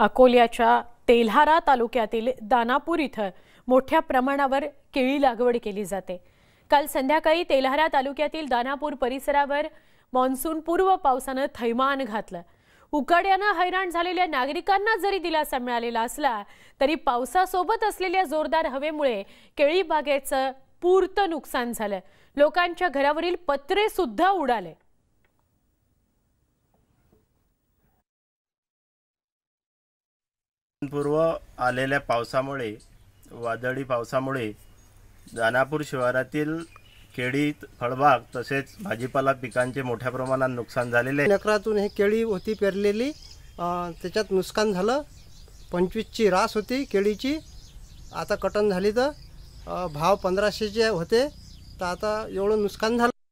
अकोल्याच्या तेल्हारा तालुक्यातील दानापूर इथं मोठ्या प्रमाणावर केळी लागवड केली जाते काल संध्याकाळी तेल्हारा तालुक्यातील दानापूर परिसरावर मान्सून पूर्व पावसानं थैमान घातलं उकाड्यानं हैराण झालेल्या नागरिकांना जरी दिलासा मिळालेला असला तरी पावसासोबत असलेल्या जोरदार हवेमुळे केळी बागेचं पूर्त नुकसान झालं लोकांच्या घरावरील पत्रे सुद्धा उडाले पूर्व आलेल्या पावसामुळे वादळी पावसामुळे दानापूर शहरातील केळी फळबाग तसेच भाजीपाला पिकांचे मोठ्या प्रमाणात नुकसान झालेले आहे नकरातून हे केळी होती पेरलेली त्याच्यात नुकसान झालं पंचवीसची रास होती केळीची आता कटन झाली तर भाव पंधराशेचे होते तर आता एवढं नुकसान झालं